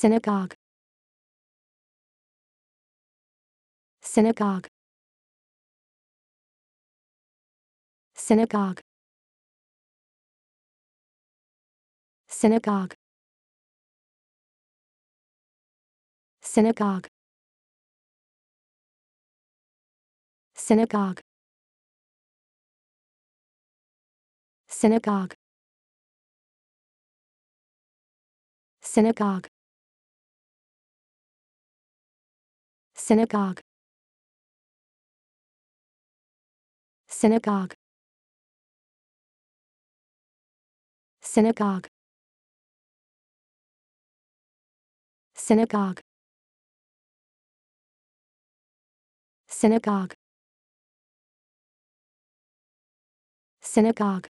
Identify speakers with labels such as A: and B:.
A: synagogue synagogue synagogue synagogue synagogue synagogue synagogue synagogue synagogue synagogue synagogue synagogue synagogue synagogue